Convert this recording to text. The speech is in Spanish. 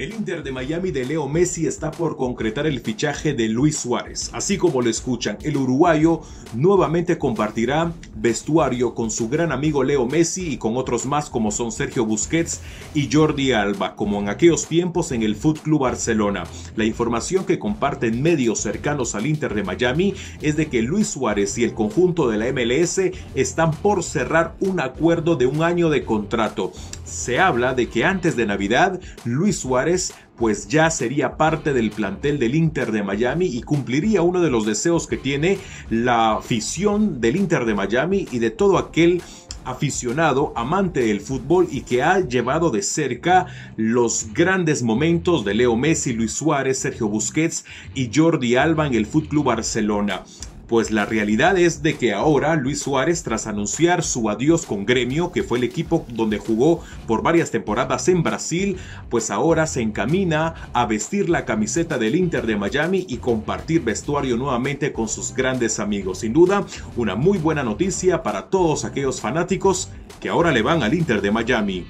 El Inter de Miami de Leo Messi está por concretar el fichaje de Luis Suárez. Así como lo escuchan, el uruguayo nuevamente compartirá vestuario con su gran amigo Leo Messi y con otros más como son Sergio Busquets y Jordi Alba, como en aquellos tiempos en el Foot Club Barcelona. La información que comparten medios cercanos al Inter de Miami es de que Luis Suárez y el conjunto de la MLS están por cerrar un acuerdo de un año de contrato. Se habla de que antes de Navidad, Luis Suárez pues ya sería parte del plantel del Inter de Miami y cumpliría uno de los deseos que tiene la afición del Inter de Miami y de todo aquel aficionado, amante del fútbol y que ha llevado de cerca los grandes momentos de Leo Messi, Luis Suárez, Sergio Busquets y Jordi Alba en el FC Barcelona. Pues la realidad es de que ahora Luis Suárez, tras anunciar su adiós con Gremio, que fue el equipo donde jugó por varias temporadas en Brasil, pues ahora se encamina a vestir la camiseta del Inter de Miami y compartir vestuario nuevamente con sus grandes amigos. Sin duda, una muy buena noticia para todos aquellos fanáticos que ahora le van al Inter de Miami.